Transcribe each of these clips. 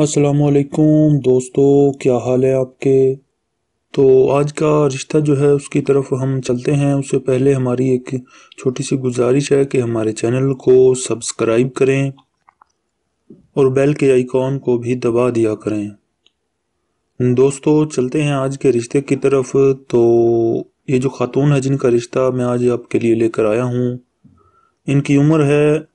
असलकुम दोस्तों क्या हाल है आपके तो आज का रिश्ता जो है उसकी तरफ हम चलते हैं उससे पहले हमारी एक छोटी सी गुजारिश है कि हमारे चैनल को सब्सक्राइब करें और बेल के आइकॉन को भी दबा दिया करें दोस्तों चलते हैं आज के रिश्ते की तरफ तो ये जो ख़ातून है जिनका रिश्ता मैं आज आपके लिए लेकर आया हूँ इनकी उम्र है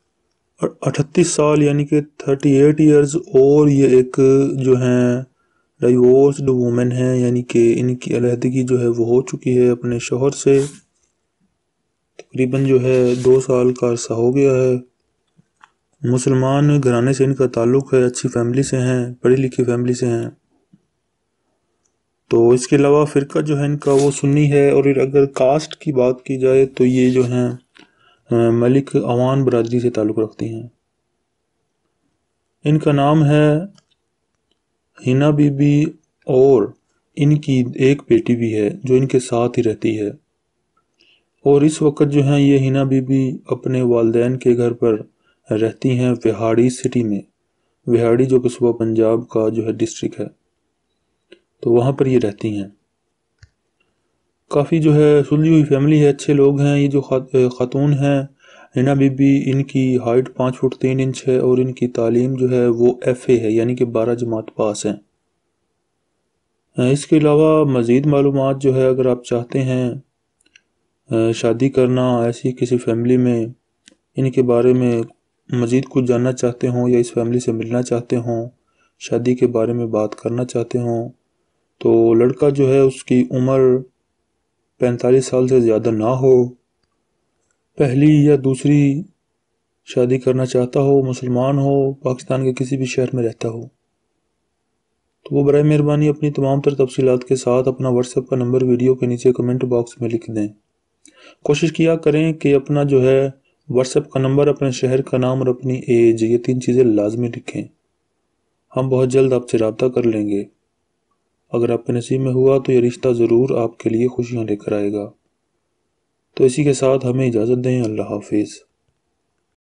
और अठतीस साल यानी कि थर्टी एट ईयर्स और ये एक जो हैं डाइवोर्सड वूमेन हैं यानी कि इनकी अलहदगी जो है वो हो चुकी है अपने शोहर से तकरीबन जो है दो साल का अरसा हो गया है मुसलमान घराने से इनका ताल्लुक़ है अच्छी फैमिली से हैं पढ़ी लिखी फैमिली से हैं तो इसके अलावा फ़िरका जो है इनका वो सुन्नी है और अगर कास्ट की बात की जाए तो ये जो हैं मलिक अवान बरदरी से ताल्लुक़ रखती हैं इनका नाम है हिना बीबी और इनकी एक बेटी भी है जो इनके साथ ही रहती है और इस वक्त जो हैं ये हिना बीबी अपने वालदेन के घर पर रहती हैं विहाड़ी सिटी में विहाड़ी जो कि सुबह पंजाब का जो है डिस्ट्रिक्ट है तो वहाँ पर ये रहती हैं काफ़ी जो है सुलझी हुई फैमिली है अच्छे लोग हैं ये जो खातून हैं नैना बीबी इनकी हाइट पाँच फुट तीन इंच है और इनकी तालीम जो है वो एफ़ ए है यानी कि बारह जमात पास हैं इसके अलावा मज़ीद मालूम जो है अगर आप चाहते हैं शादी करना ऐसी किसी फैमिली में इनके बारे में मज़ीद कुछ जानना चाहते हों या इस फैमिली से मिलना चाहते हों शादी के बारे में बात करना चाहते हों तो लड़का जो है उसकी उम्र पैंतालीस साल से ज़्यादा ना हो पहली या दूसरी शादी करना चाहता हो मुसलमान हो पाकिस्तान के किसी भी शहर में रहता हो तो वो बर मेहरबानी अपनी तमाम तर तफसीत के साथ अपना व्हाट्सएप का नंबर वीडियो के नीचे कमेंट बॉक्स में लिख दें कोशिश किया करें कि अपना जो है व्हाट्सएप का नंबर अपने शहर का नाम और अपनी एज ये तीन चीज़ें लाजमी लिखें हम बहुत जल्द आपसे रबता कर लेंगे अगर आपके नसीब में हुआ तो ये रिश्ता ज़रूर आपके लिए खुशियाँ लेकर आएगा तो इसी के साथ हमें इजाज़त दें अल्लाह हाफिज़